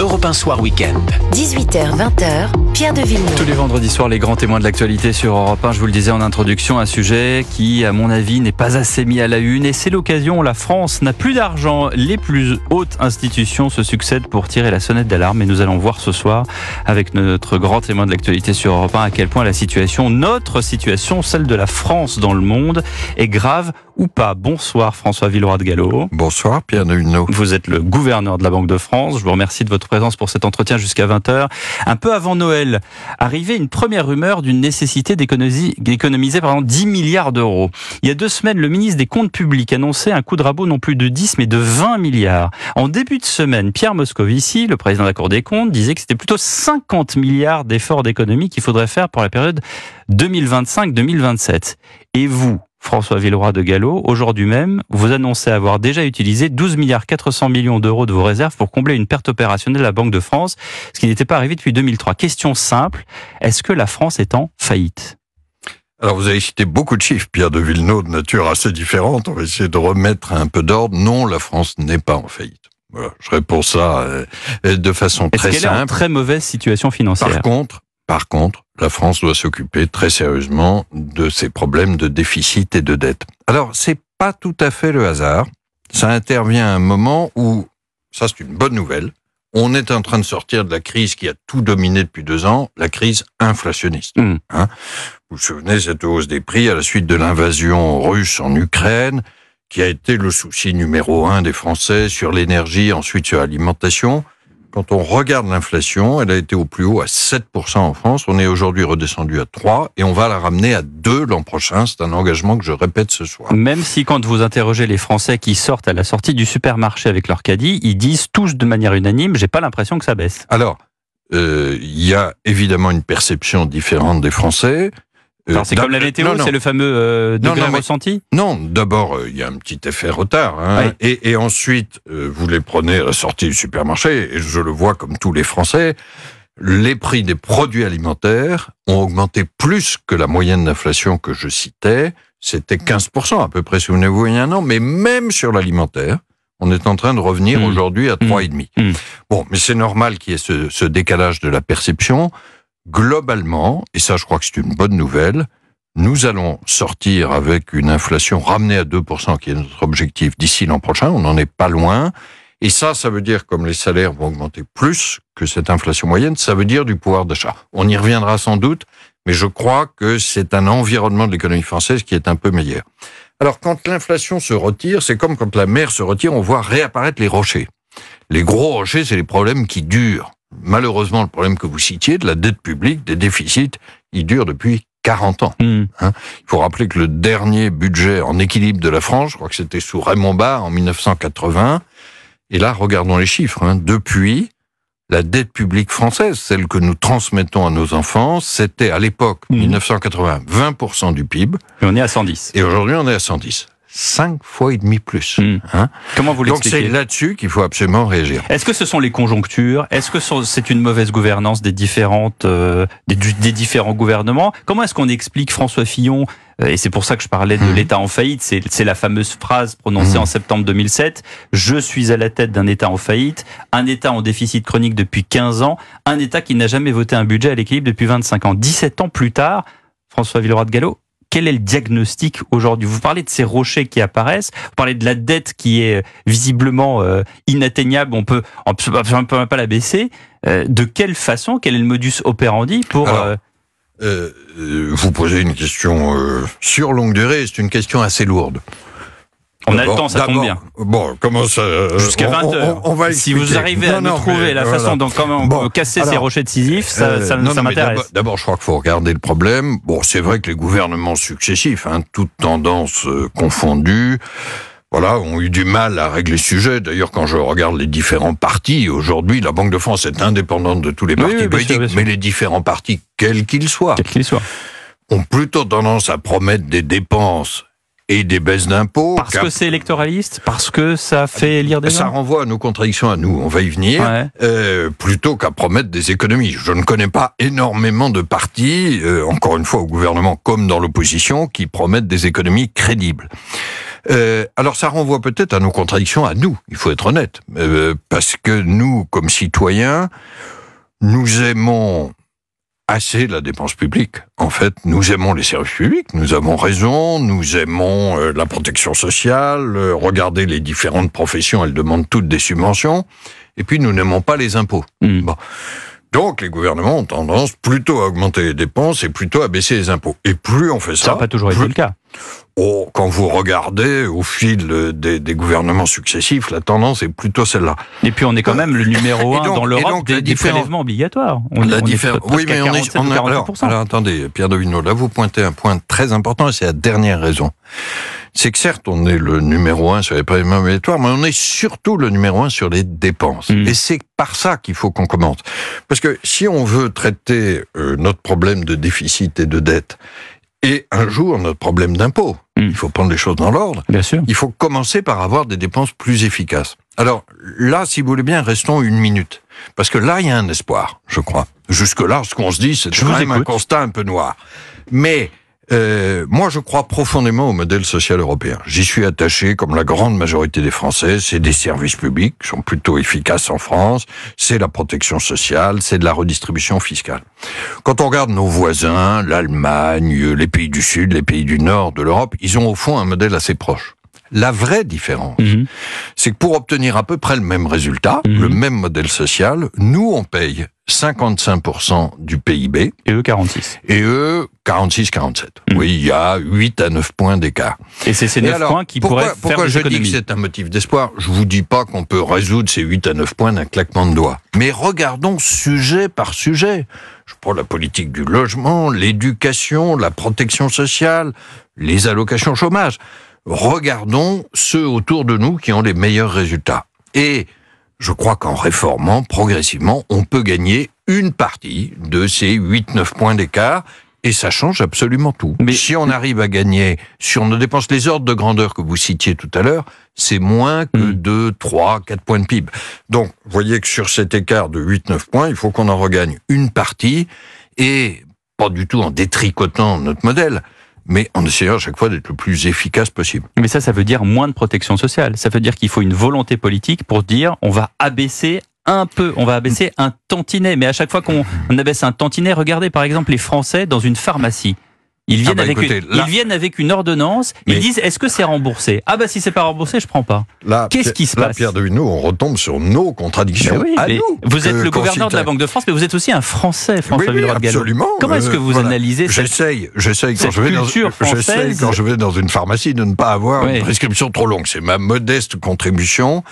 Europe 1 Soir Week-end. 18h-20h, Pierre de Villeneuve. Tous les vendredis soirs, les grands témoins de l'actualité sur Europe 1. Je vous le disais en introduction, un sujet qui, à mon avis, n'est pas assez mis à la une. Et c'est l'occasion, la France n'a plus d'argent. Les plus hautes institutions se succèdent pour tirer la sonnette d'alarme. Et nous allons voir ce soir, avec notre grand témoin de l'actualité sur Europe 1, à quel point la situation, notre situation, celle de la France dans le monde, est grave ou pas. Bonsoir François Villeroy de Gallo. Bonsoir Pierre de Villeneuve. Vous êtes le gouverneur de la Banque de France. Je vous remercie de votre présence pour cet entretien jusqu'à 20h. Un peu avant Noël, arrivait une première rumeur d'une nécessité d'économiser exemple 10 milliards d'euros. Il y a deux semaines, le ministre des Comptes publics annonçait un coup de rabot non plus de 10 mais de 20 milliards. En début de semaine, Pierre Moscovici, le président de la Cour des comptes, disait que c'était plutôt 50 milliards d'efforts d'économie qu'il faudrait faire pour la période 2025-2027. Et vous, François Villeroy de Gallo, aujourd'hui même, vous annoncez avoir déjà utilisé 12 milliards 400 millions d'euros de vos réserves pour combler une perte opérationnelle de la Banque de France, ce qui n'était pas arrivé depuis 2003. Question simple, est-ce que la France est en faillite alors vous avez cité beaucoup de chiffres, Pierre de Villeneuve, de nature assez différente. On va essayer de remettre un peu d'ordre. Non, la France n'est pas en faillite. Voilà, je réponds ça euh, de façon très simple. Est-ce qu'elle est en très mauvaise situation financière Par contre, par contre, la France doit s'occuper très sérieusement de ses problèmes de déficit et de dette. Alors, ce n'est pas tout à fait le hasard. Ça intervient à un moment où, ça c'est une bonne nouvelle, on est en train de sortir de la crise qui a tout dominé depuis deux ans, la crise inflationniste. Mmh. Hein? vous vous souvenez cette hausse des prix à la suite de l'invasion russe en Ukraine, qui a été le souci numéro un des Français sur l'énergie, ensuite sur l'alimentation. Quand on regarde l'inflation, elle a été au plus haut à 7% en France. On est aujourd'hui redescendu à 3 et on va la ramener à 2 l'an prochain. C'est un engagement que je répète ce soir. Même si quand vous interrogez les Français qui sortent à la sortie du supermarché avec leur caddie, ils disent tous de manière unanime, j'ai pas l'impression que ça baisse. Alors, euh, il y a évidemment une perception différente des Français. Euh, c'est comme la météo, c'est le fameux euh, ressenti Non, d'abord, euh, il y a un petit effet retard. Hein. et, ensuite, euh, vous les prenez à la du supermarché, et je le vois comme tous les Français, les prix des produits alimentaires ont augmenté plus que la moyenne d'inflation que je citais. C'était 15% à peu près, souvenez-vous, il y a un an. Mais même sur l'alimentaire, on est en train de revenir hmm. aujourd'hui à 3,5. Hmm. Hmm. Bon, mais c'est normal qu'il y ait ce décalage de la perception globalement, et ça je crois que c'est une bonne nouvelle, nous allons sortir avec une inflation ramenée à 2%, qui est notre objectif d'ici l'an prochain, on n'en est pas loin. Et ça, ça veut dire, comme les salaires vont augmenter plus que cette inflation moyenne, ça veut dire du pouvoir d'achat. On y reviendra sans doute, mais je crois que c'est un environnement de l'économie française qui est un peu meilleur. Alors quand l'inflation se retire, c'est comme quand la mer se retire, on voit réapparaître les rochers. Les gros rochers, c'est les problèmes qui durent malheureusement, le problème que vous citiez de la dette publique, des déficits, il dure depuis 40 ans. Hmm. Hein. il faut rappeler que le dernier budget en équilibre de la France, je crois que c'était sous Raymond Barre en 1980. Et là, regardons les chiffres. Hein. Depuis, la dette publique française, celle que nous transmettons à nos enfants, c'était à l'époque, 1980, hmm. 20% du PIB. Et on est à 110. Et aujourd'hui, on est à 110 cinq fois et demi plus. Hmm. Hein. Comment vous Donc c'est là-dessus qu'il faut absolument réagir. Est-ce que ce sont les conjonctures Est-ce que c'est une mauvaise gouvernance des différentes euh, des, différents gouvernements Comment est-ce qu'on explique François Fillon euh, et c'est pour ça que je parlais de hmm. l'État en faillite. C'est la fameuse phrase prononcée hmm. en septembre 2007. Je suis à la tête d'un État en faillite, un État en déficit chronique depuis 15 ans, un État qui n'a jamais voté un budget à l'équilibre depuis 25 ans. 17 ans plus tard, François Villeroy de Gallo, quel est le diagnostic aujourd'hui Vous parlez de ces rochers qui apparaissent, vous parlez de la dette qui est euh, visiblement euh, inatteignable, on peut peut même pas la baisser. Euh, de quelle façon Quel est le modus operandi pour vous posez une question sur longue durée, c'est une question assez lourde. On a le temps, ça tombe bien. Bon, comment ça Jusqu'à 20 heures. On, si vous arrivez à trouver la façon dont comment casser ces rochers de ça, euh, ça, m'intéresse. D'abord, je crois qu'il faut regarder le problème. Bon, c'est vrai que les gouvernements successifs, hein, toutes tendances euh, confondues, voilà, ont eu du mal à régler le sujet. D'ailleurs, quand je regarde les différents partis, aujourd'hui, la Banque de France est indépendante de tous les partis politiques, mais les différents partis, quels qu'ils soient, quels qu'ils soient, ont plutôt tendance à promettre des dépenses et des baisses d'impôts. Parce que c'est électoraliste Parce que ça fait lire des Ça renvoie à nos contradictions à nous, on va y venir, euh, plutôt qu'à promettre des économies. Je ne connais pas énormément de partis, euh, encore une fois au gouvernement comme dans l'opposition, qui promettent des économies crédibles. Euh, alors ça renvoie peut-être à nos contradictions à nous, il faut être honnête, parce que nous, comme citoyens, nous aimons assez la dépense publique. En fait, nous aimons les services publics, nous avons raison, nous aimons euh, la protection sociale, euh, regardez les différentes professions, elles demandent toutes des subventions, et puis nous n'aimons pas les impôts. Hmm. Donc les gouvernements ont tendance plutôt à augmenter les dépenses et plutôt à baisser les impôts. Et plus on fait ça... Ça n'a pas toujours été le cas. Oh, quand vous regardez au fil des, gouvernements successifs, la tendance est plutôt celle-là. Et puis on est quand même le numéro un dans l'Europe des, des prélèvements obligatoires. On, la oui, mais on est, on alors, attendez, Pierre Devineau, là vous pointez un point très important et c'est la dernière raison. C'est que certes on est le numéro un sur les prélèvements obligatoires, mais on est surtout le numéro un sur les dépenses. Mm. Et c'est par ça qu'il faut qu'on commence. Parce que si on veut traiter euh, notre problème de déficit et de dette et un jour, notre problème d'impôt. Hmm. Il faut prendre les choses dans l'ordre. Bien sûr. Il faut commencer par avoir des dépenses plus efficaces. Alors là, si vous voulez bien, restons une minute. Parce que là, il y a un espoir, je crois. Jusque-là, ce qu'on se dit, c'est quand même un constat un peu noir. Mais euh, moi, je crois profondément au modèle social européen. J'y suis attaché, comme la grande majorité des Français. C'est des services publics qui sont plutôt efficaces en France. C'est la protection sociale, c'est de la redistribution fiscale. Quand on regarde nos voisins, l'Allemagne, les pays du Sud, les pays du Nord de l'Europe, ils ont au fond un modèle assez proche. La vraie différence, mhm. c'est que pour obtenir à peu près le même résultat, mhm. le même modèle social, nous, on paye 55% du PIB. Et eux, 46. Et eux, 46-47. Mhm. Oui, il y a 8 à 9 points d'écart. Et c'est ces 9 points qui pourraient faire Pourquoi je dis que c'est un motif d'espoir Je vous dis pas qu'on peut résoudre ces 8 à 9 points d'un claquement de doigts. Mais regardons sujet par sujet. Je prends la politique du logement, l'éducation, la protection sociale, les allocations chômage regardons ceux autour de nous qui ont les meilleurs résultats. Et je crois qu'en réformant progressivement, on peut gagner une partie de ces 8-9 points d'écart et ça change absolument tout. Mais si on arrive à gagner sur nos dépense les ordres de grandeur que vous citiez tout à l'heure, c'est moins que 2, 3, 4 points de PIB. Donc, vous voyez que sur cet écart de 8-9 points, il faut qu'on en regagne une partie, et pas du tout en détricotant notre modèle, mais en essayant à chaque fois d'être le plus efficace possible. Mais ça, ça veut dire moins de protection sociale. Ça veut dire qu'il faut une volonté politique pour dire on va abaisser un peu, on va abaisser un tantinet. Mais à chaque fois qu'on abaisse un tantinet, regardez par exemple les Français dans une pharmacie. Ils viennent, ah bah avec une, ils viennent avec une ordonnance. Ils disent est-ce que c'est remboursé Ah bah si c'est pas remboursé, je prends pas. Qu'est-ce qui se passe Pierre de Huneau, on retombe sur nos contradictions. vous êtes le gouverneur de la Banque de France, mais vous êtes aussi un Français, François oui, Absolument. Comment est-ce que vous analysez J'essaye, j'essaye quand, je vais dans, quand je vais dans une pharmacie de ne pas avoir une prescription trop longue. C'est ma modeste contribution.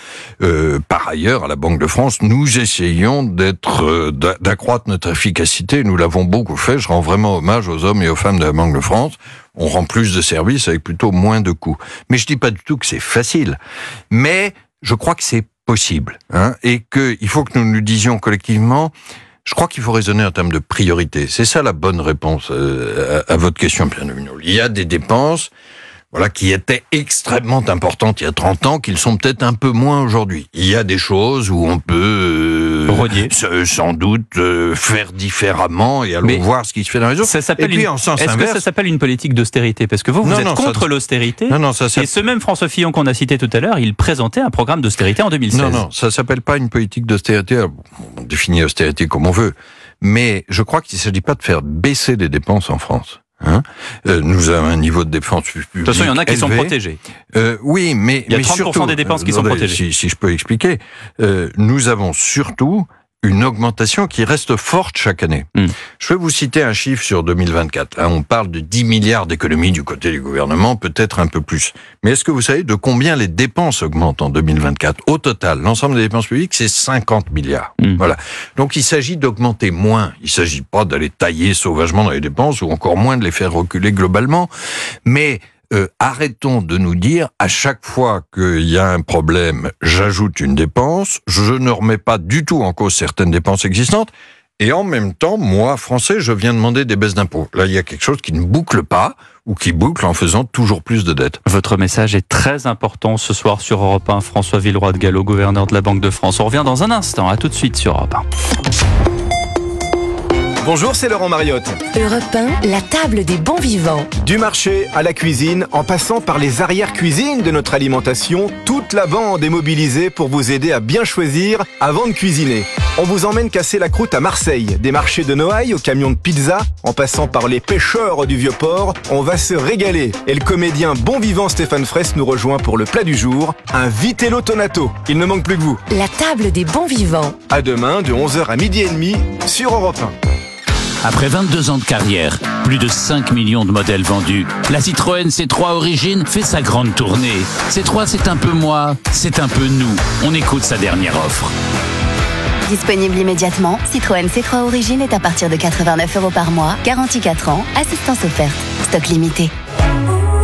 Euh, par ailleurs, à la Banque de France, nous essayons d'être, euh, d'accroître notre efficacité. Nous l'avons beaucoup fait. Je rends vraiment hommage aux hommes et aux femmes de la Banque de France, on rend plus de services avec plutôt moins de coûts. Mais je dis pas du tout que c'est facile. Mais je crois que c'est possible. Hein, et qu'il faut que nous nous disions collectivement, je crois qu'il faut raisonner en termes de priorité. C'est ça la bonne réponse euh, à, votre question, Pierre ministre. Il y a des dépenses voilà, qui étaient extrêmement importantes il y a 30 ans, qu'ils sont peut-être un peu moins aujourd'hui. Il y a des choses où on peut euh, Sans doute euh, faire différemment et allons voir ce qui se fait dans les autres. Ça s'appelle Est-ce que ça s'appelle une politique d'austérité Parce que vous, vous êtes contre l'austérité. Non, non, ça Et ce même François Fillon qu'on a cité tout à l'heure, il présentait un programme d'austérité en 2016. Non, non, ça s'appelle pas une politique d'austérité. Ah, on définit austérité comme on veut. Mais je crois qu'il ne s'agit pas de faire baisser les dépenses en France. Hein. Euh, nous avons un niveau de défense De toute façon, il y en a qui sont protégés. Euh, oui, mais il y a 30% surtout, des dépenses qui euh, sont protégées. Si, si je peux expliquer, euh, nous avons surtout une augmentation qui reste forte chaque année. Hmm. Je vais vous citer un chiffre sur 2024. Hein. on parle de 10 milliards d'économies du côté du gouvernement, peut-être un peu plus. Mais est-ce que vous savez de combien les dépenses augmentent en 2024 Au total, l'ensemble des dépenses publiques, c'est 50 milliards. Hmm. Voilà. Donc il s'agit d'augmenter moins. Il ne s'agit pas d'aller tailler sauvagement dans les dépenses ou encore moins de les faire reculer globalement. Mais euh, arrêtons de nous dire à chaque fois qu'il y a un problème, j'ajoute une dépense, je ne remets pas du tout en cause certaines dépenses existantes, et en même temps, moi, français, je viens demander des baisses d'impôts. Là, il y a quelque chose qui ne boucle pas ou qui boucle en faisant toujours plus de dettes. Votre message est très important ce soir sur Europe 1. François Villeroy de Gallo, gouverneur de la Banque de France. On revient dans un instant. À tout de suite sur Europe 1. Bonjour, c'est Laurent Mariotte. Europe 1, la table des bons vivants. Du marché à la cuisine, en passant par les arrières cuisines de notre alimentation, toute la bande est mobilisée pour vous aider à bien choisir avant de cuisiner. On vous emmène casser la croûte à Marseille, des marchés de Noailles aux camions de pizza, en passant par les pêcheurs du Vieux-Port, on va se régaler. Et le comédien bon vivant Stéphane Fraisse nous rejoint pour le plat du jour, un vitello tonato. Il ne manque plus que vous. La table des bons vivants. À demain de 11h à midi et demi sur Europe 1. Après 22 ans de carrière, plus de 5 millions de modèles vendus, la Citroën C3 Origine fait sa grande tournée. C3, c'est un peu moi, c'est un peu nous. On écoute sa dernière offre. Disponible immédiatement, Citroën C3 Origine est à partir de 89 euros par mois, garantie 4 ans, assistance offerte, stock limité.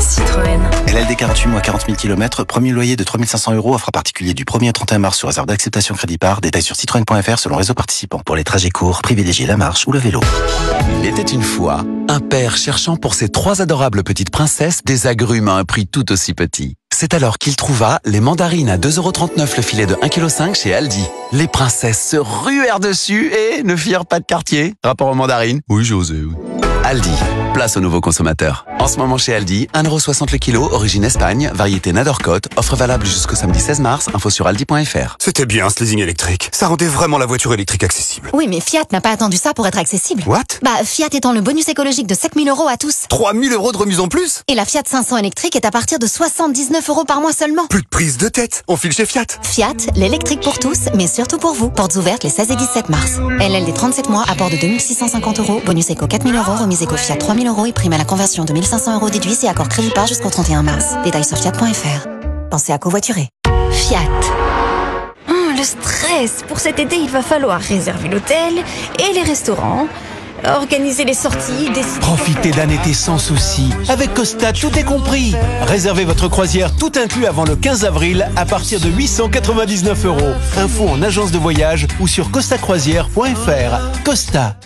Citroën. LLD 48 mois 40 000 km, premier loyer de 3500 euros, offre à particulier du 1er au 31 mars sur réserve d'acceptation crédit par, détail sur citroën.fr selon réseau participant. Pour les trajets courts, privilégier la marche ou le vélo. Il était une fois un père cherchant pour ses trois adorables petites princesses des agrumes à un prix tout aussi petit. C'est alors qu'il trouva les mandarines à 2,39€ le filet de 1,5 kg chez Aldi. Les princesses se ruèrent dessus et ne firent pas de quartier. Rapport aux mandarines Oui, j'osais. Oui. Aldi place aux nouveaux consommateurs. En ce moment chez Aldi, 1,60€ le kilo, origine Espagne, variété Nadorcote, offre valable jusqu'au samedi 16 mars, info sur aldi.fr. C'était bien ce leasing électrique, ça rendait vraiment la voiture électrique accessible. Oui mais Fiat n'a pas attendu ça pour être accessible. What Bah Fiat étant le bonus écologique de 7000 euros à tous. 3000 euros de remise en plus Et la Fiat 500 électrique est à partir de 79 euros par mois seulement. Plus de prise de tête, on file chez Fiat. Fiat, l'électrique pour tous, mais surtout pour vous. Portes ouvertes les 16 et 17 mars. LL des 37 mois, apport de 2650 euros, bonus éco 4000 euros, remise éco Fiat 3000 000 euros et prime à la conversion de 1500 euros déduits et accords crédit par jusqu'au 31 mars. Détails sur Fiat.fr. Pensez à covoiturer. Fiat. Oh, le stress Pour cet été, il va falloir réserver l'hôtel et les restaurants. Organiser les sorties, des... Profitez d'un été sans souci. Avec Costa, tout est compris. Réservez votre croisière tout inclus avant le 15 avril à partir de 899 euros. Info en agence de voyage ou sur costacroisière.fr. Costa.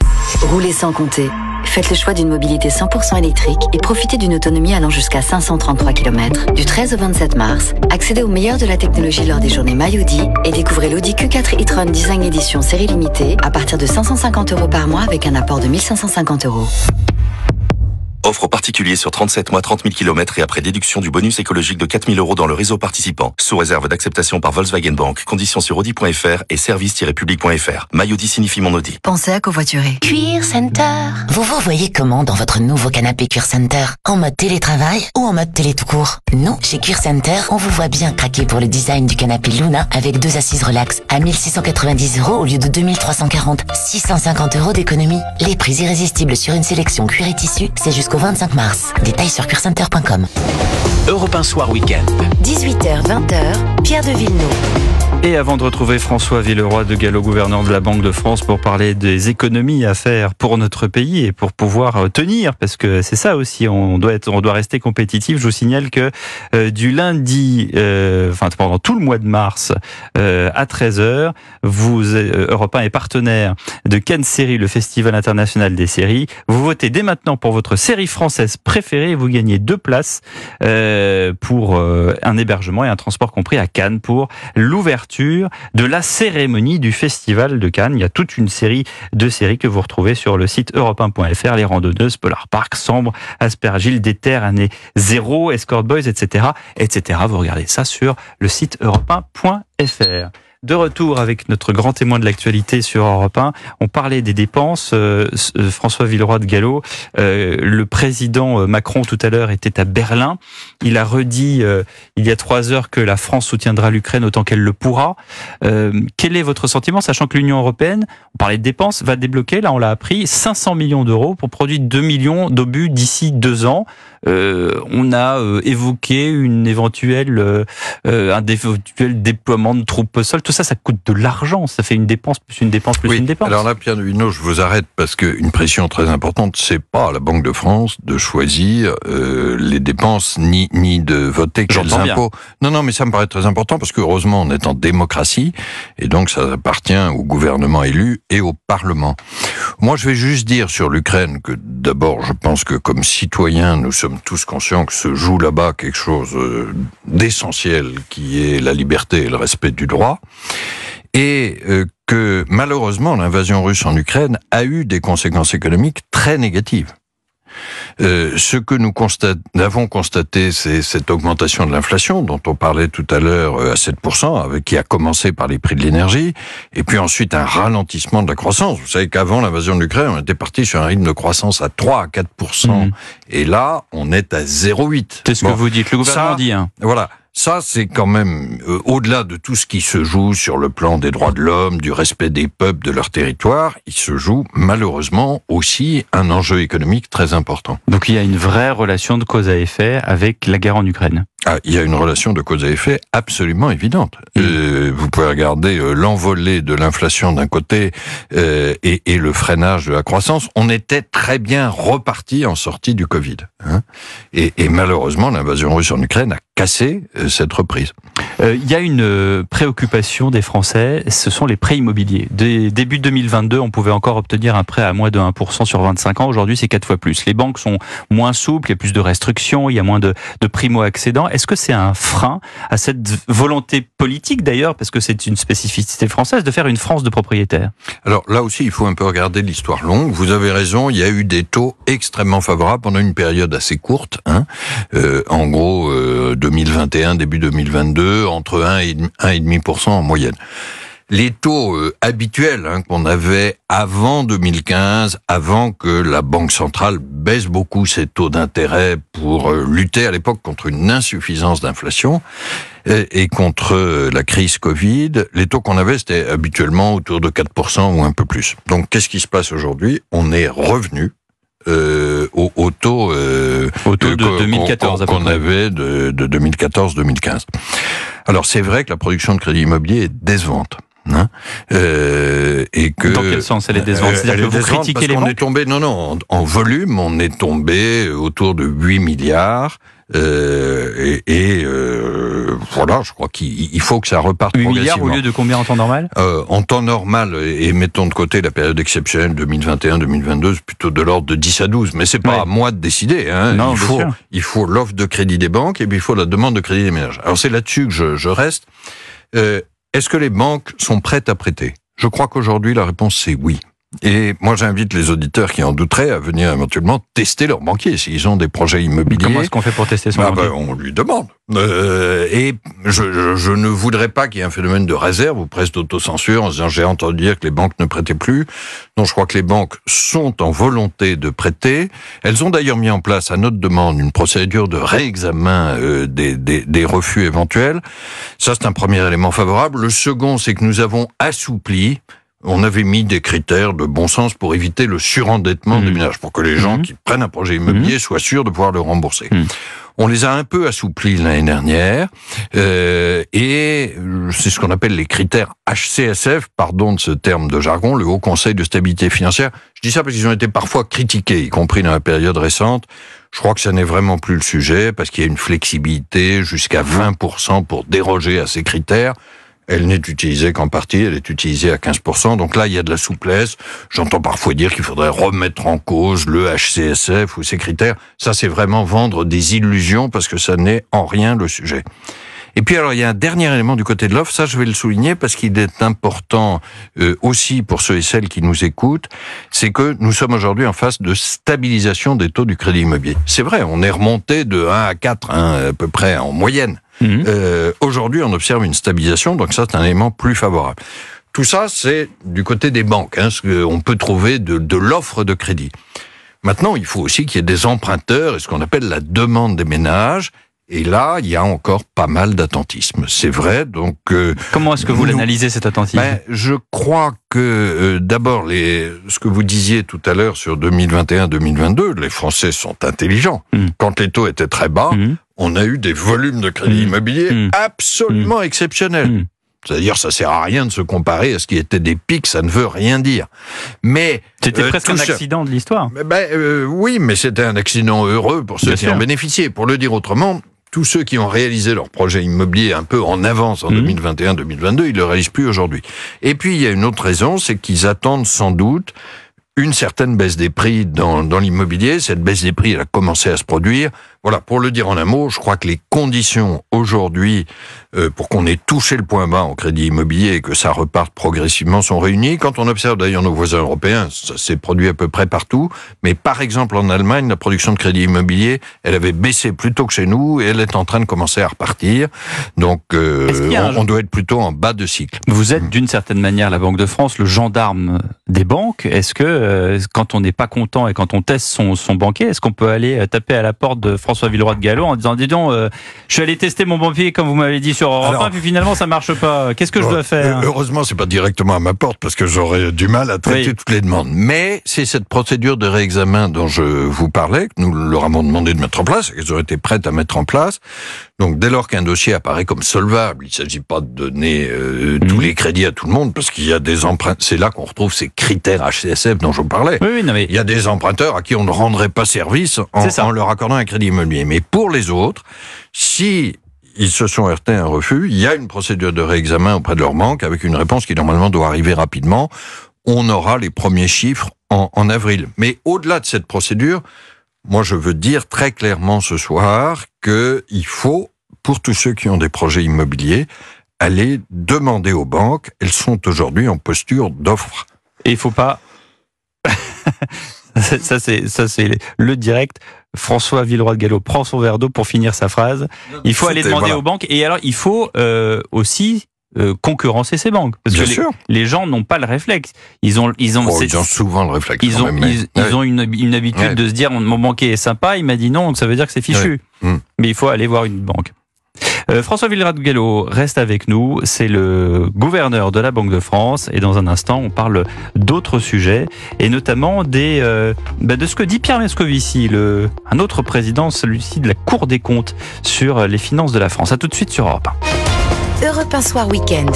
Roulez sans compter faites le choix d'une mobilité 100% électrique et profitez d'une autonomie allant jusqu'à 533 km. Du 13 au 27 mars, accédez au meilleur de la technologie lors des journées MyAudi et découvrez l'Audi Q4 e-tron Design Edition série limitée à partir de 550 euros par mois avec un apport de 1550 euros. Offre particulier sur 37 mois 30 000 km et après déduction du bonus écologique de 4 000 euros dans le réseau participant. Sous réserve d'acceptation par Volkswagen Bank. Conditions sur audi.fr et service-public.fr. Ma signifie mon Audi. Pensez à covoiturer. Cuir Center. Vous vous voyez comment dans votre nouveau canapé Cuir Center En mode télétravail ou en mode télé tout court Nous, chez Cuir Center, on vous voit bien craquer pour le design du canapé Luna avec deux assises relax à 1690 euros au lieu de 2340. 650 euros d'économie. Les prix irrésistibles sur une sélection cuir et tissu, c'est jusqu'au 25 mars. Détails sur Curecenter.com Europe 1 Soir Week-end. 18h-20h, Pierre de Villeneuve. Et avant de retrouver François Villeroy de Gallo, gouverneur de la Banque de France, pour parler des économies à faire pour notre pays et pour pouvoir euh, tenir, parce que c'est ça aussi, on doit être, on doit rester compétitif. Je vous signale que euh, du lundi, euh, enfin pendant tout le mois de mars à 13 h vous Europe 1 est partenaire de Cannes Série, le festival international des séries. Vous votez dès maintenant pour votre série française préférée et vous gagnez deux places pour un hébergement et un transport compris à Cannes pour l'ouverture de la cérémonie du Festival de Cannes. Il y a toute une série de séries que vous retrouvez sur le site europe1.fr, les randonneuses, Polar Park, Sambre, Aspergil, Des Terres, Année Zéro, Escort Boys, etc., etc. Vous regardez ça sur le site europe1.fr. De retour avec notre grand témoin de l'actualité sur Europe 1. On parlait des dépenses. Euh, euh, François Villeroy de Gallo, euh, le président Macron tout à l'heure était à Berlin. Il a redit il y a trois heures que la France soutiendra l'Ukraine autant qu'elle le pourra. quel est votre sentiment, sachant que l'Union européenne, on parlait de dépenses, va débloquer, là on l'a appris, 500 millions d'euros pour produire 2 millions d'obus d'ici deux ans. Euh, on a euh, évoqué une éventuelle, euh, un éventuel déploiement de troupes au sol. Tout ça, ça coûte de l'argent. Ça fait une dépense plus une dépense plus une dépense. Alors là, Pierre Nuino, je vous arrête parce qu'une pression très importante, c'est pas à la Banque de France de choisir les dépenses ni, ni de voter quels impôts. Non, non, mais ça me paraît très important parce que heureusement, on est en démocratie et donc ça appartient au gouvernement élu et au Parlement. Moi, je vais juste dire sur l'Ukraine que d'abord, je pense que comme citoyens, nous sommes sommes tous conscients que se joue là-bas quelque chose euh, d'essentiel qui est la liberté et le respect du droit. Et euh, que malheureusement, l'invasion russe en Ukraine a eu des conséquences économiques très négatives. Euh, ce que nous avons constaté, c'est cette augmentation de l'inflation dont on parlait tout à l'heure euh, à 7%, avec, qui a commencé par les prix de l'énergie, et puis ensuite un ralentissement de la croissance. Vous savez qu'avant l'invasion de l'Ukraine, on était parti sur un rythme de croissance à 3 à 4%, mhm. et là, on est à 0,8. C'est ce que vous dites, le gouvernement dit. Hein. Voilà. Ça, c'est quand même, euh, au-delà de tout ce qui se joue sur le plan des droits de l'homme, du respect des peuples, de leur territoire, il se joue malheureusement aussi un enjeu économique très important. Donc il y a une vraie relation de cause à effet avec la guerre en Ukraine. Ah, il y a une relation de cause à effet absolument évidente. Mm. Euh, vous pouvez regarder euh, l'envolée de l'inflation d'un côté euh, et, le freinage de la croissance. On était très bien reparti en sortie du Covid. Hein. Et, malheureusement, l'invasion russe en Ukraine a cassé cette reprise. Il y a une préoccupation des Français, ce sont les prêts immobiliers. début 2022, on pouvait encore obtenir un prêt à moins de 1% sur 25 ans. Aujourd'hui, c'est 4 fois plus. Les banques sont moins souples, il y a plus de restrictions, il y a moins de, de primo-accédants est-ce que c'est un frein à cette volonté politique d'ailleurs, parce que c'est une spécificité française, de faire une France de propriétaires Alors là aussi, il faut un peu regarder l'histoire longue. Vous avez raison, il y a eu des taux extrêmement favorables pendant une période assez courte. Hein euh, en gros, euh, 2021, début 2022, entre 1 et 1,5% en moyenne les taux euh, habituels hein, qu'on avait avant 2015, avant que la Banque centrale baisse beaucoup ses taux d'intérêt pour euh, lutter à l'époque contre une insuffisance d'inflation euh, et, contre la crise Covid, les taux qu'on avait, c'était habituellement autour de 4% ou un peu plus. Donc qu'est-ce qui se passe aujourd'hui On est revenu euh, au, taux, euh, de 2014 qu'on avait de, de 2014-2015. Alors c'est vrai que la production de crédit immobilier est décevante. Hein, euh, et que dans quel sens elle est décevante euh, cest dire que vous critiquez les banques est tombé, non, non, en, volume, on est tombé autour de 8 milliards. Euh, et, euh, voilà, je crois qu'il faut que ça reparte 8 milliards au lieu de combien en temps normal En temps normal, et mettons de côté la période exceptionnelle 2021-2022, plutôt de l'ordre de 10 à 12. Mais c'est pas à moi de décider. Hein. il, faut, l'offre de crédit des banques et puis il faut la demande de crédit des ménages. Alors c'est là-dessus que je reste. Est-ce que les banques sont prêtes à prêter Je crois qu'aujourd'hui la réponse c'est oui. Et moi, j'invite les auditeurs qui en douteraient à venir éventuellement tester leur banquier s'ils ont des projets immobiliers. Comment est-ce qu'on fait pour tester son ah banquier ben, On lui demande. Euh, et je, ne voudrais pas qu'il y ait un phénomène de réserve ou presque d'autocensure en disant j'ai entendu dire que les banques ne prêtaient plus. Non, je crois que les banques sont en volonté de prêter. Elles ont d'ailleurs mis en place à notre demande une procédure de réexamen euh, des, des refus éventuels. Ça, c'est un premier élément favorable. Le second, c'est que nous avons assoupli on avait mis des critères de bon sens pour éviter le surendettement des mmh. ménages, pour que les gens mmh. qui prennent un projet immobilier mmh. soient sûrs de pouvoir le rembourser. On les a un peu assouplis l'année dernière, euh, et c'est ce qu'on appelle les critères HCSF, pardon de ce terme de jargon, le Haut Conseil de stabilité financière. Je dis ça parce qu'ils ont été parfois critiqués, y compris dans la période récente. Je crois que ça n'est vraiment plus le sujet, parce qu'il y a une flexibilité jusqu'à 20% pour déroger à ces critères. Elle n'est utilisée qu'en partie, elle est utilisée à 15%. Donc là, il y a de la souplesse. J'entends parfois dire qu'il faudrait remettre en cause le HCSF ou ses critères. Ça, c'est vraiment vendre des illusions parce que ça n'est en rien le sujet. Et puis alors, il y a un dernier élément du côté de l'offre, ça je vais le souligner parce qu'il est important euh, aussi pour ceux et celles qui nous écoutent, c'est que nous sommes aujourd'hui en phase de stabilisation des taux du crédit immobilier. C'est vrai, on est remonté de 1 à 4 hein, à peu près en moyenne. Mhm. Euh, aujourd'hui, on observe une stabilisation, donc ça c'est un élément plus favorable. Tout ça, c'est du côté des banques, hein, ce qu'on peut trouver de l'offre de crédit. Maintenant, il faut aussi qu'il y ait des emprunteurs et ce qu'on appelle la demande des ménages. Et là, il y a encore pas mal d'attentisme. C'est vrai. Donc, euh, comment est-ce que vous, l'analysez cet attentisme ben, Je crois que euh, d'abord, les, ce que vous disiez tout à l'heure sur 2021-2022, les Français sont intelligents. Hmm. Quand les taux étaient très bas, hmm. on a eu des volumes de crédit hmm. immobilier absolument exceptionnels. C'est-à-dire, ça sert à rien de se comparer à ce qui était des pics, ça ne veut rien dire. Mais c'était euh, presque un accident de l'histoire. Ben, oui, mais c'était un accident heureux pour ceux qui en bénéficiaient. Pour le dire autrement, tous ceux qui ont réalisé leur projet immobilier un peu en avance en 2021-2022, mhm. ils ne le réalisent plus aujourd'hui. Et puis, il y a une autre raison, c'est qu'ils attendent sans doute une certaine baisse des prix dans, dans l'immobilier. Cette baisse des prix, a commencé à se produire voilà, pour le dire en un mot, je crois que les conditions aujourd'hui euh, pour qu'on ait touché le point bas en crédit immobilier et que ça reparte progressivement sont réunies. Quand on observe d'ailleurs nos voisins européens, ça s'est produit à peu près partout, mais par exemple en Allemagne, la production de crédit immobilier, elle avait baissé plus tôt que chez nous et elle est en train de commencer à repartir. Donc euh, on, doit être plutôt en bas de cycle. Vous êtes mm. d'une certaine manière la Banque de France, le gendarme des banques. Est-ce que euh, quand on n'est pas content et quand on teste son, son banquier, est-ce qu'on peut aller taper à la porte de France François Villeroy de Gallo en disant dis donc, euh, je suis allé tester mon bon pied, comme vous m'avez dit sur Europe puis finalement ça marche pas. Qu'est-ce que je dois faire Heureusement, c'est pas directement à ma porte parce que j'aurais du mal à traiter toutes les demandes. Mais c'est cette procédure de réexamen dont je vous parlais que nous leur avons demandé de mettre en place, qu'elles auraient été prêtes à mettre en place. Donc dès lors qu'un dossier apparaît comme solvable, il ne s'agit pas de donner euh, mhm. tous les crédits à tout le monde parce qu'il y a des emprunts. C'est là qu'on retrouve ces critères HCSF dont je vous parlais. mais... Il y a des emprunteurs à qui on ne rendrait pas service en, leur accordant un crédit immobilier. Mais pour les autres, si ils se sont heurtés à un refus, il y a une procédure de réexamen auprès de leur banque avec une réponse qui normalement doit arriver rapidement. On aura les premiers chiffres en avril. Mais au-delà de cette procédure, moi je veux dire très clairement ce soir qu'il faut, pour tous ceux qui ont des projets immobiliers, aller demander aux banques. Elles sont aujourd'hui en posture d'offre. Et il ne faut pas... ça c'est le direct. François Villeroy de Gallo prend son verre d'eau pour finir sa phrase. Il faut aller demander aux banques et alors il faut euh, aussi euh, concurrencer ces banques. Parce que sûr. Les, gens n'ont pas le réflexe. Ils ont, ils ont, oh, ils ont souvent le réflexe. Ils ont, ils, ont une, habitude de se dire mon banquier est sympa, il m'a dit non, ça veut dire que c'est fichu. Hmm. Mais il faut aller voir une banque. Euh, François Villerat Gallo reste avec nous. C'est le gouverneur de la Banque de France. Et dans un instant, on parle d'autres sujets et notamment des, euh, bah de ce que dit Pierre Mescovici, le, un autre président, celui-ci de la Cour des comptes, sur les finances de la France. À tout de suite sur Europe Europe 1 Soir Weekend.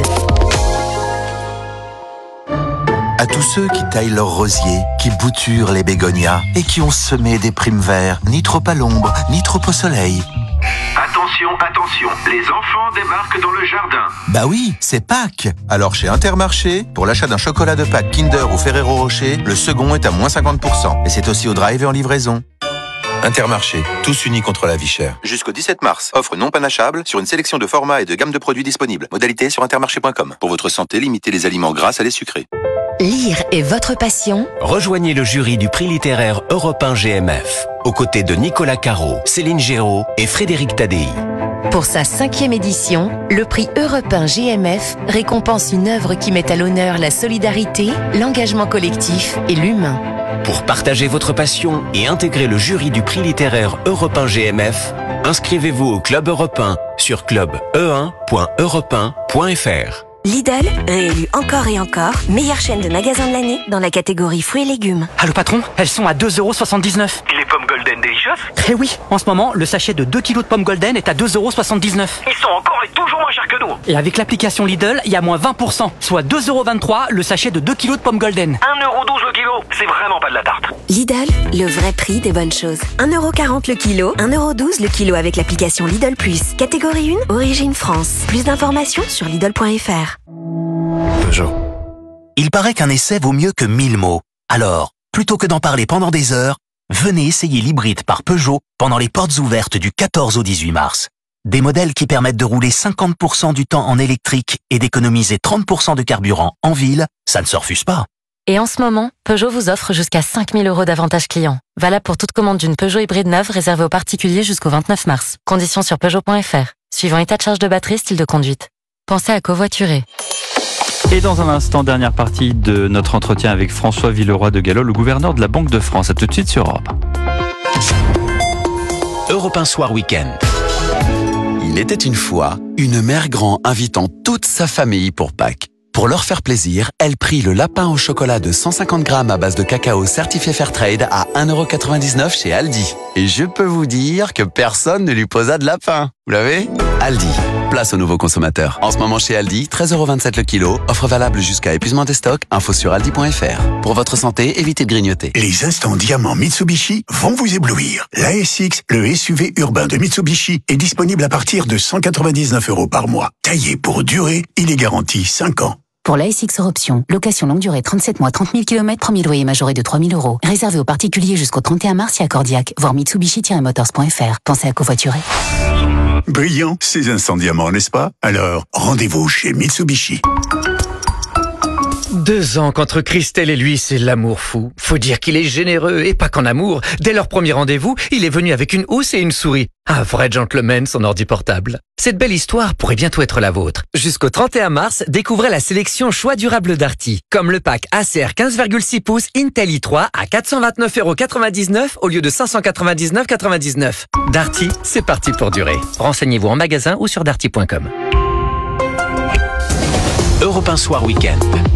À tous ceux qui taillent leurs rosiers, qui bouturent les bégonias et qui ont semé des primes verts, ni trop à l'ombre, ni trop au soleil. Attention, attention, les enfants débarquent dans le jardin. Bah oui, c'est Pâques. Alors chez Intermarché, pour l'achat d'un chocolat de Pâques Kinder ou Ferrero Rocher, le second est à moins 50%. Et c'est aussi au drive et en livraison. Intermarché, tous unis contre la vie chère. Jusqu'au 17 mars, offre non panachable sur une sélection de formats et de gammes de produits disponibles. Modalité sur intermarché.com. Pour votre santé, limitez les aliments gras à les sucrés. Lire est votre passion Rejoignez le jury du prix littéraire européen GMF, aux côtés de Nicolas Caro, Céline Géraud et Frédéric Tadei. Pour sa cinquième édition, le prix européen GMF récompense une œuvre qui met à l'honneur la solidarité, l'engagement collectif et l'humain. Pour partager votre passion et intégrer le jury du prix littéraire européen GMF, inscrivez-vous au Club européen sur 1 Lidl, réélu encore et encore, meilleure chaîne de magasins de l'année dans la catégorie fruits et légumes. Allô ah, patron, elles sont à 2,79€. Les pommes golden délicieuses Eh oui, en ce moment, le sachet de 2 kilos de pommes golden est à 2,79€. Ils sont encore et toujours moins chers que nous. Et avec l'application Lidl, il y a moins 20%, soit 2,23€ le sachet de 2 kg de pommes golden. 1,12€ le kilo, c'est vraiment pas de la tarte. Lidl, le vrai prix des bonnes choses. 1,40€ le kilo, 1,12€ le kilo avec l'application Lidl+. Catégorie 1, origine France. Plus d'informations sur lidl.fr. Peugeot. Il paraît qu'un essai vaut mieux que 1000 mots. Alors, plutôt que d'en parler pendant des heures, venez essayer l'hybride par Peugeot pendant les portes ouvertes du 14 au 18 mars. Des modèles qui permettent de rouler 50% du temps en électrique et d'économiser 30% de carburant en ville, ça ne se refuse pas. Et en ce moment, Peugeot vous offre jusqu'à 5000 euros d'avantages clients. Valable pour toute commande d'une Peugeot hybride neuve réservée aux particuliers jusqu'au 29 mars. Conditions sur Peugeot.fr. Suivant état de charge de batterie, style de conduite. Pensez à covoiturer. Et dans un instant, dernière partie de notre entretien avec François Villeroy de Gallo, le gouverneur de la Banque de France. À tout de suite sur Europe. Europe Soir Week-end. Il était une fois une mère grand invitant toute sa famille pour Pâques. Pour leur faire plaisir, elle prit le lapin au chocolat de 150 grammes à base de cacao certifié Fairtrade à 1,99€ chez Aldi. Et je peux vous dire que personne ne lui posa de lapin. Vous l'avez Aldi place aux nouveaux consommateurs. En ce moment chez Aldi, 13,27€ le kilo, offre valable jusqu'à épuisement des stocks, info sur aldi.fr. Pour votre santé, évitez de grignoter. Les instants diamants Mitsubishi vont vous éblouir. La SX, le SUV urbain de Mitsubishi, est disponible à partir de 199 euros par mois. Taillé pour durer, il est garanti 5 ans. Pour l'ASX hors option, location longue durée 37 mois 30 000 km, premier loyer majoré de 3 000 euros. Réservé aux particuliers jusqu'au 31 mars si à Cordiac, voir mitsubishi-motors.fr. Pensez à covoiturer. Brillant, ces incendiaments, n'est-ce pas Alors, rendez-vous chez Mitsubishi deux ans qu'entre Christelle et lui, c'est l'amour fou. Faut dire qu'il est généreux, et pas qu'en amour. Dès leur premier rendez-vous, il est venu avec une housse et une souris. Un vrai gentleman, son ordi portable. Cette belle histoire pourrait bientôt être la vôtre. Jusqu'au 31 mars, découvrez la sélection choix durable d'Arty, comme le pack ACR 15,6 pouces Intel i3 à 429,99€ au lieu de 599,99€. Darty, c'est parti pour durer. Renseignez-vous en magasin ou sur darty.com. Europe Soir week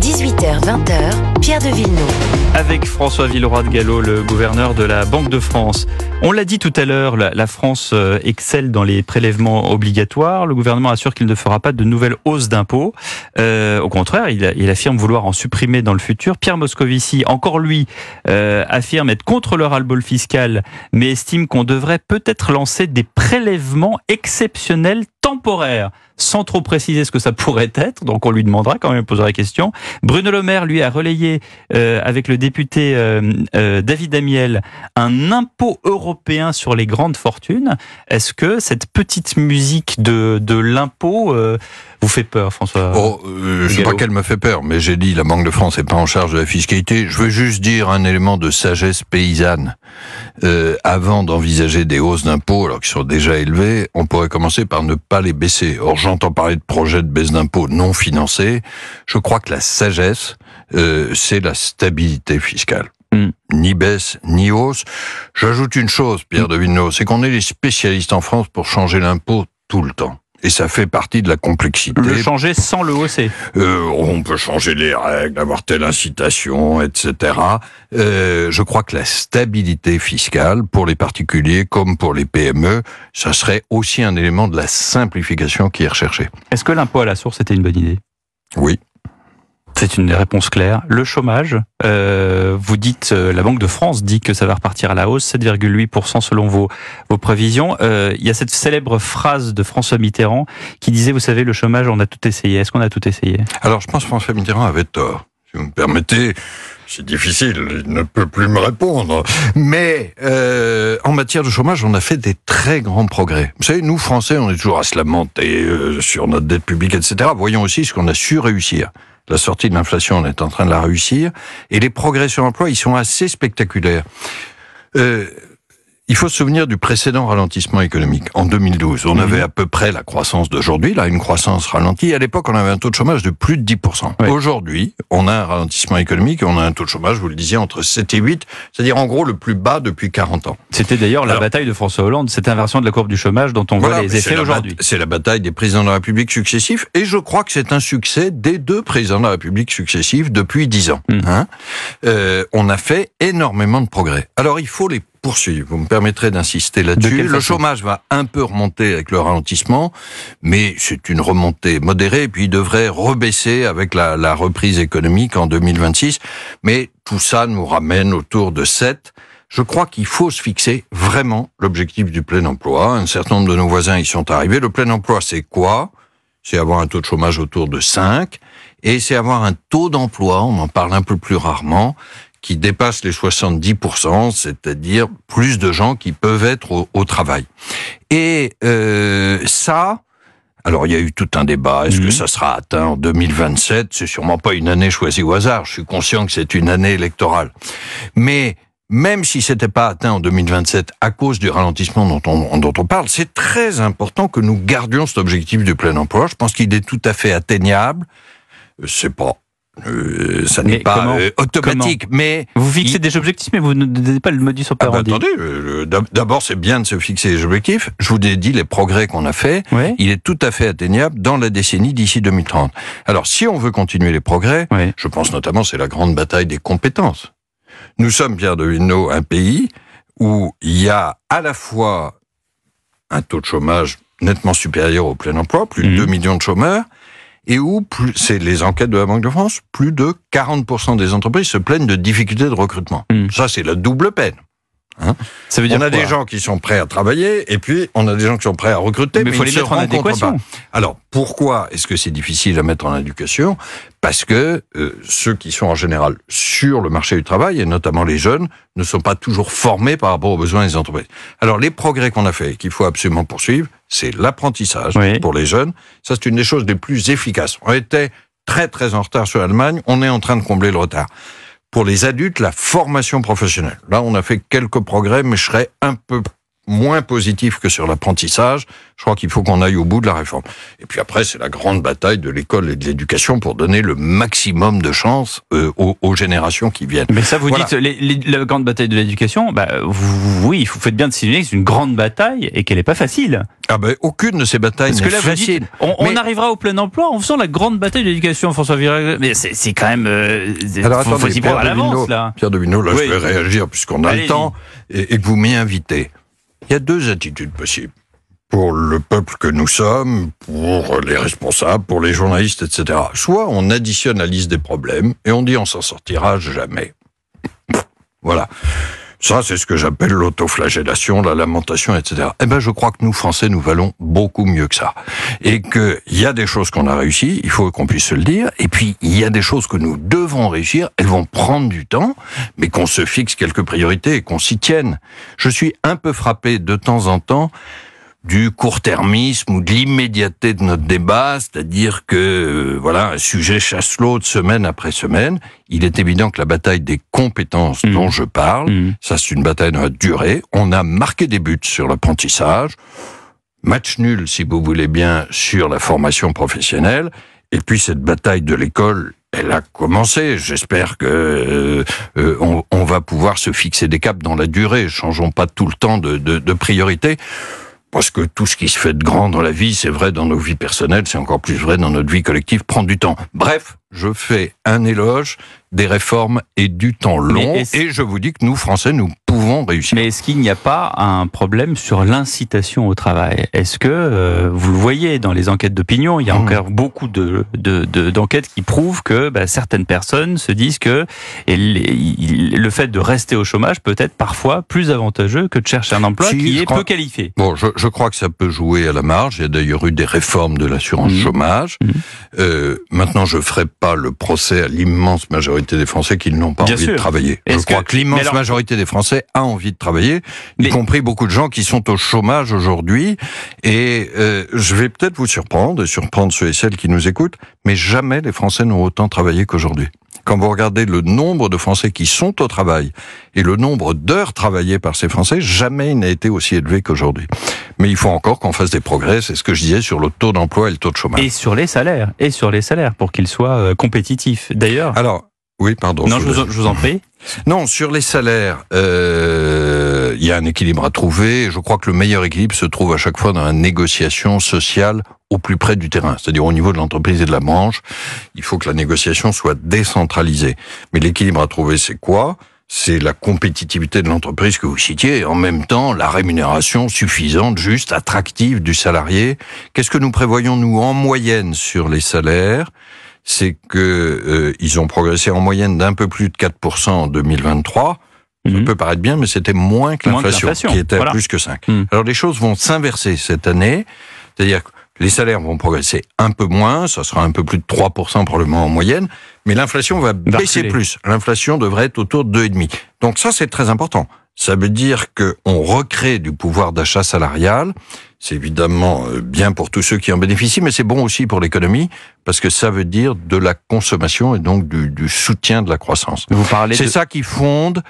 18 18h-20h, Pierre de Villeneuve. Avec François Villeroy de Gallo, le gouverneur de la Banque de France. On l'a dit tout à l'heure, la France euh, excelle dans les prélèvements obligatoires. Le gouvernement assure qu'il ne fera pas de nouvelles hausses d'impôts. Euh, au contraire, il, affirme vouloir en supprimer dans le futur. Pierre Moscovici, encore lui, euh, affirme être contre leur ras fiscal, mais estime qu'on devrait peut-être lancer des prélèvements exceptionnels temporaire, sans trop préciser ce que ça pourrait être. Donc on lui demandera quand même, posera la question. Bruno Le Maire, lui, a relayé euh, avec le député euh, euh, David Damiel un impôt européen sur les grandes fortunes. Est-ce que cette petite musique de, l'impôt vous fait peur, François Je oh, Je sais pas qu'elle me fait peur, mais j'ai dit la Banque de France n'est pas en charge de la fiscalité. Je veux juste dire un élément de sagesse paysanne. avant d'envisager des hausses d'impôts, alors qu'ils sont déjà élevés, on pourrait commencer par ne pas les baisser. Or, j'entends parler de projets de baisse d'impôts non financés. Je crois que la sagesse, euh, c'est la stabilité fiscale. Hmm. Ni baisse, ni hausse. J'ajoute une chose, Pierre de Villeneuve, c'est qu'on est les spécialistes en France pour changer l'impôt tout le temps. Et ça fait partie de la complexité. Le changer sans le hausser. Euh, on peut changer les règles, avoir telle incitation, etc. Euh, je crois que la stabilité fiscale, pour les particuliers comme pour les PME, ça serait aussi un élément de la simplification qui est recherché. Est-ce que l'impôt à la source était une bonne idée Oui. C'est une réponse claire. Le chômage, euh, vous dites, euh, la Banque de France dit que ça va repartir à la hausse, 7,8% selon vos, vos prévisions. Euh, il y a cette célèbre phrase de François Mitterrand qui disait, vous savez, le chômage, on a tout essayé. Est-ce qu'on a tout essayé Alors je pense que François Mitterrand avait tort. Si vous me permettez, c'est difficile, il ne peut plus me répondre. Mais euh, en matière de chômage, on a fait des très grands progrès. Vous savez, nous, Français, on est toujours à se lamenter euh, sur notre dette publique, etc. Voyons aussi ce qu'on a su réussir la sortie de l'inflation, on est en train de la réussir, et les progrès sur l'emploi, ils sont assez spectaculaires. Euh, il faut se souvenir du précédent ralentissement économique. En 2012, on avait à peu près la croissance d'aujourd'hui, là, une croissance ralentie. À l'époque, on avait un taux de chômage de plus de 10%. Aujourd'hui, on a un ralentissement économique et on a un taux de chômage, vous le disiez, entre 7 et 8, c'est-à-dire en gros le plus bas depuis 40 ans. C'était d'ailleurs la bataille de François Hollande, cette inversion de la courbe du chômage dont on voit les effets aujourd'hui. C'est la bataille des présidents de la République successifs et je crois que c'est un succès des deux présidents de la République successifs depuis 10 ans. Hum. Hein. Euh, on a fait énormément de progrès. Alors, il faut les poursuivre. Vous me permettrez d'insister là-dessus. Le chômage va un peu remonter avec le ralentissement, mais c'est une remontée modérée, puis il devrait rebaisser avec la, la reprise économique en 2026. Mais tout ça nous ramène autour de 7 je crois qu'il faut se fixer vraiment l'objectif du plein emploi. Un certain nombre de nos voisins y sont arrivés. Le plein emploi, c'est quoi C'est avoir un taux de chômage autour de 5 et c'est avoir un taux d'emploi, on en parle un peu plus rarement, qui dépasse les 70%, c'est-à-dire plus de gens qui peuvent être au, travail. Et euh, ça, alors il y a eu tout un débat, est-ce que mhm. ça sera atteint en 2027 C'est sûrement pas une année choisie au hasard, je suis conscient que c'est une année électorale. Mais même si c'était pas atteint en 2027 à cause du ralentissement dont on, dont on parle, c'est très important que nous gardions cet objectif du plein emploi. Je pense qu'il est tout à fait atteignable. Euh, c'est pas euh, ça n'est pas euh, automatique, mais vous fixez des objectifs, mais vous ne donnez pas le modus ah ben operandi. attendez, euh, d'abord c'est bien de se fixer des objectifs. Je vous ai dit les progrès qu'on a faits, Il est tout à fait atteignable dans la décennie d'ici 2030. Alors si on veut continuer les progrès, je pense notamment c'est la grande bataille des compétences. Nous sommes Pierre de Huneau, un pays où il y a à la fois un taux de chômage nettement supérieur au plein emploi, plus de 2 mhm. millions de chômeurs, et où, c'est les enquêtes de la Banque de France, plus de 40% des entreprises se plaignent de difficultés de recrutement. Hmm. Ça, c'est la double peine. Hein ça veut dire on a des gens qui sont prêts à travailler et puis on a des gens qui sont prêts à recruter, mais, il faut les mettre en adéquation. Alors pourquoi est-ce que c'est difficile à mettre en éducation Parce que euh, ceux qui sont en général sur le marché du travail et notamment les jeunes ne sont pas toujours formés par rapport aux besoins des entreprises. Alors les progrès qu'on a fait, qu'il faut absolument poursuivre, c'est l'apprentissage pour les jeunes. Ça c'est une des choses les plus efficaces. On était très très en retard sur l'Allemagne, on est en train de combler le retard pour les adultes la formation professionnelle. Là, on a fait quelques progrès, mais je serais un peu moins positif que sur l'apprentissage. Je crois qu'il faut qu'on aille au bout de la réforme. Et puis après, c'est la grande bataille de l'école et de l'éducation pour donner le maximum de chances euh, aux, générations qui viennent. Mais ça, vous dites, les, la grande bataille de l'éducation, bah, vous, oui, vous faites bien de signaler que c'est une grande bataille et qu'elle n'est pas facile. Ah ben, aucune de ces batailles n'est facile. on, on, arrivera au plein emploi en faisant la grande bataille de l'éducation, François Virac. Mais c'est quand même... Euh, Alors attendez, faut, Pierre, à là. Pierre là, je vais réagir puisqu'on a le temps et, et que vous m'y invitez. Il y a deux attitudes possibles. Pour le peuple que nous sommes, pour les responsables, pour les journalistes, etc. Soit on additionne la liste des problèmes et on dit on s'en sortira jamais. voilà. Ça, c'est ce que j'appelle l'autoflagellation, la lamentation, etc. Eh ben, je crois que nous, Français, nous valons beaucoup mieux que ça. Et qu'il y a des choses qu'on a réussies, il faut qu'on puisse se le dire. Et puis, il y a des choses que nous devons réussir, elles vont prendre du temps, mais qu'on se fixe quelques priorités et qu'on s'y tienne. Je suis un peu frappé de temps en temps du court-termisme ou de l'immédiateté de notre débat, c'est-à-dire que euh, voilà, un sujet chasse l'autre semaine après semaine. Il est évident que la bataille des compétences mmh. dont je parle, mmh. ça c'est une bataille dans la durée. On a marqué des buts sur l'apprentissage, match nul si vous voulez bien sur la formation professionnelle, et puis cette bataille de l'école, elle a commencé. J'espère que euh, euh, on, va pouvoir se fixer des caps dans la durée. Changeons pas tout le temps de, de, de priorité. Parce que tout ce qui se fait de grand dans la vie, c'est vrai dans nos vies personnelles, c'est encore plus vrai dans notre vie collective, prend du temps. Bref, je fais un éloge des réformes et du temps long. Et je vous dis que nous, Français, nous pouvons réussir. Mais est-ce qu'il n'y a pas un problème sur l'incitation au travail Est-ce que, euh, vous le voyez dans les enquêtes d'opinion, il y a hmm. encore beaucoup d'enquêtes de, qui prouvent que bah, certaines personnes se disent que le fait de rester au chômage peut être parfois plus avantageux que de chercher un emploi qui est peu qualifié. Bon, je, crois que ça peut jouer à la marge. Il y a d'ailleurs eu des réformes de l'assurance hmm. chômage. Hmm. Euh, maintenant, je ferai pas le procès à l'immense majorité des Français qui n'ont pas envie de travailler. Je crois que, l'immense majorité des Français a envie de travailler, y compris beaucoup de gens qui sont au chômage aujourd'hui. Et euh, je vais peut-être vous surprendre, et surprendre ceux et celles qui nous écoutent, mais jamais les Français n'ont autant travaillé qu'aujourd'hui quand vous regardez le nombre de Français qui sont au travail et le nombre d'heures travaillées par ces Français, jamais il n'a été aussi élevé qu'aujourd'hui mais il faut encore qu'on fasse des progrès, c'est ce que je disais sur le taux d'emploi et le taux de chômage. Et sur les salaires, et sur les salaires, pour qu'ils soient euh, compétitifs. D'ailleurs... Alors, oui, pardon. Non, je, vous, en, prie. Non, sur les salaires, euh, il y a un équilibre à trouver. Je crois que le meilleur équilibre se trouve à chaque fois dans la négociation sociale au plus près du terrain, c'est-à-dire au niveau de l'entreprise et de la branche. Il faut que la négociation soit décentralisée. Mais l'équilibre à trouver, c'est quoi c'est la compétitivité de l'entreprise que vous citiez, en même temps la rémunération suffisante, juste, attractive du salarié. Qu'est-ce que nous prévoyons, nous, en moyenne sur les salaires C'est qu'ils euh, ont progressé en moyenne d'un peu plus de 4% en 2023. Ça mhm. peut paraître bien, mais c'était moins que l'inflation, qui était plus que 5. Mhm. Alors les choses vont s'inverser cette année, c'est-à-dire que les salaires vont progresser un peu moins, ça sera un peu plus de 3% probablement en moyenne, mais l'inflation va baisser plus. L'inflation devrait être autour de 2,5. Donc ça, c'est très important. Ça veut dire qu'on recrée du pouvoir d'achat salarial. C'est évidemment euh, bien pour tous ceux qui en bénéficient, mais c'est bon aussi pour l'économie, parce que ça veut dire de la consommation et donc du, du soutien de la croissance. Vous parlez C'est ça qui fonde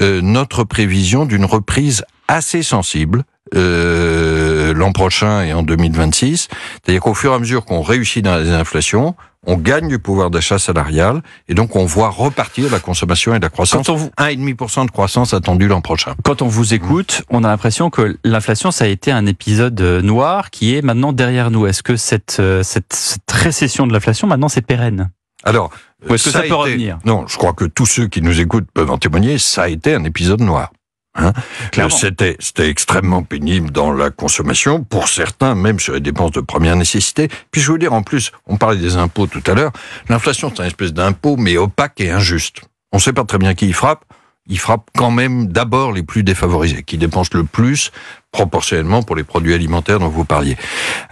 euh, notre prévision d'une reprise assez sensible. Euh, l'an prochain et en 2026. C'est-à-dire qu'au fur et à mesure qu'on réussit dans les inflations, on gagne du pouvoir d'achat salarial et donc on voit repartir la consommation et la croissance. Quand on vous... 1,5% de croissance attendue l'an prochain. Quand on vous écoute, on a l'impression que l'inflation, ça a été un épisode euh, noir qui est maintenant derrière nous. Est-ce que cette, euh, cette, récession de l'inflation, maintenant, c'est pérenne alors, est-ce que ça, peut revenir Non, je crois que tous ceux qui nous écoutent peuvent en témoigner, ça a été un épisode noir. Hein euh, c'était c'était extrêmement pénible dans la consommation pour certains, même sur les dépenses de première nécessité. Puis je veux dire en plus, on parlait des impôts tout à l'heure. L'inflation c'est un espèce d'impôt mais opaque et injuste. On ne sait pas très bien qui y frappe. Il frappe quand même d'abord les plus défavorisés, qui dépensent le plus proportionnellement pour les produits alimentaires dont vous parliez.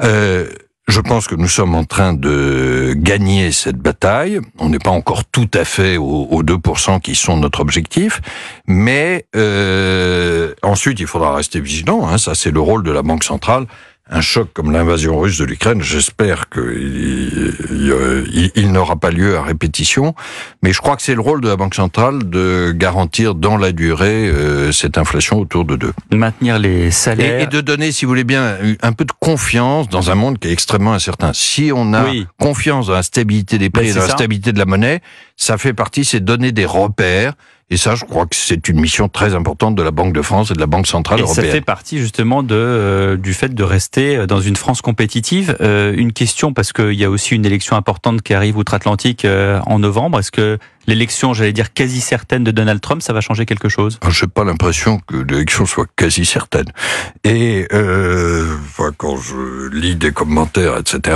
Euh, je pense que nous sommes en train de gagner cette bataille. On n'est pas encore tout à fait aux, 2% qui sont notre objectif, mais euh, ensuite il faudra rester vigilant. Hein. ça, c'est le rôle de la Banque centrale un choc comme l'invasion russe de l'Ukraine, j'espère qu'il n'aura pas lieu à répétition, mais je crois que c'est le rôle de la Banque centrale de garantir dans la durée euh, cette inflation autour de deux. Maintenir les salaires. Et, de donner, si vous voulez bien, un peu de confiance dans un monde qui est extrêmement incertain. Si on a confiance dans la stabilité des prix ben, et dans la stabilité de la monnaie, ça fait partie, c'est donner des repères et ça, je crois que c'est une mission très importante de la Banque de France et de la Banque centrale et européenne. Ça fait partie justement de, euh, du fait de rester euh, dans une France compétitive. Euh, une question parce qu'il y a aussi une élection importante qui arrive outre-Atlantique en novembre. Est-ce que l'élection, j'allais dire quasi certaine de Donald Trump, ça va changer quelque chose ah, Je n'ai pas l'impression que l'élection soit quasi certaine. Et quand je lis des commentaires, etc.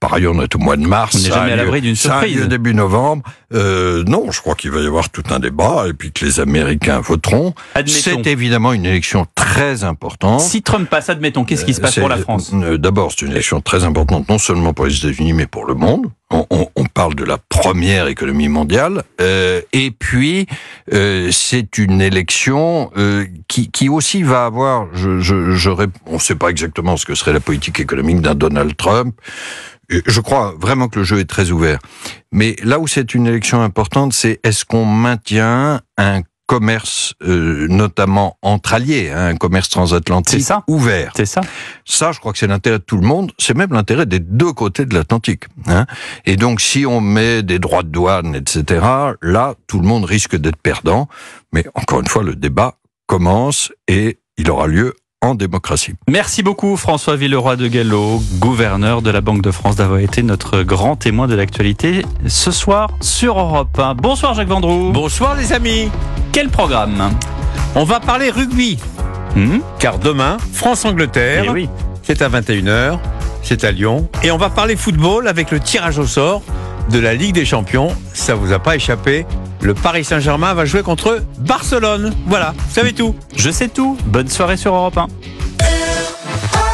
Par ailleurs, on est au mois de mars. On n'est jamais à l'abri d'une surprise. Ça début novembre. Euh, non, je crois qu'il va y avoir tout un débat et puis que les Américains voteront. C'est évidemment une élection très importante. Si Trump passe, admettons, qu'est-ce qui se passe euh, pour la France euh, D'abord, c'est une élection très importante, non seulement pour les États-Unis, mais pour le monde on, parle de la première économie mondiale, euh, et puis euh, c'est une élection euh, qui, aussi va avoir, je, on ne sait pas exactement ce que serait la politique économique d'un Donald Trump. Je crois vraiment que le jeu est très ouvert. Mais là où c'est une élection importante, c'est est-ce qu'on maintient un commerce, euh, notamment entre alliés, hein, un commerce transatlantique ça. ouvert. C'est ça. Ça, je crois que c'est l'intérêt de tout le monde. C'est même l'intérêt des deux côtés de l'Atlantique. Hein. Et donc, si on met des droits de douane, etc., là, tout le monde risque d'être perdant. Mais encore une fois, le débat commence et il aura lieu en démocratie. Merci beaucoup François Villeroy de Gallo, gouverneur de la Banque de France, d'avoir été notre grand témoin de l'actualité ce soir sur Europe Bonsoir Jacques Vendroux. Bonsoir les amis. Quel programme On va parler rugby. Hmm Car demain, France-Angleterre, eh oui. c'est à 21h, c'est à Lyon. Et on va parler football avec le tirage au sort de la Ligue des Champions. Ça vous a pas échappé. Le Paris Saint-Germain va jouer contre Barcelone. Voilà, vous savez tout. Je sais tout. Bonne soirée sur Europe 1.